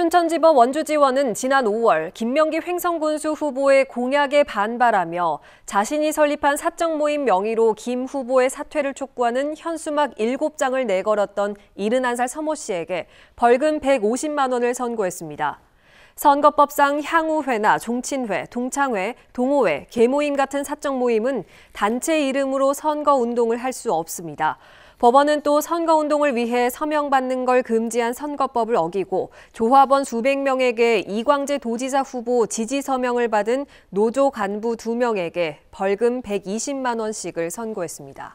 춘천지법 원주지원은 지난 5월 김명기 횡성군수 후보의 공약에 반발하며 자신이 설립한 사적 모임 명의로 김 후보의 사퇴를 촉구하는 현수막 7장을 내걸었던 71살 서모 씨에게 벌금 150만 원을 선고했습니다. 선거법상 향후회나 종친회, 동창회, 동호회, 개모임 같은 사적 모임은 단체 이름으로 선거운동을 할 수 없습니다. 법원은 또 선거운동을 위해 서명받는 걸 금지한 선거법을 어기고 조합원 수백 명에게 이광재 도지사 후보 지지 서명을 받은 노조 간부 두명에게 벌금 120만 원씩을 선고했습니다.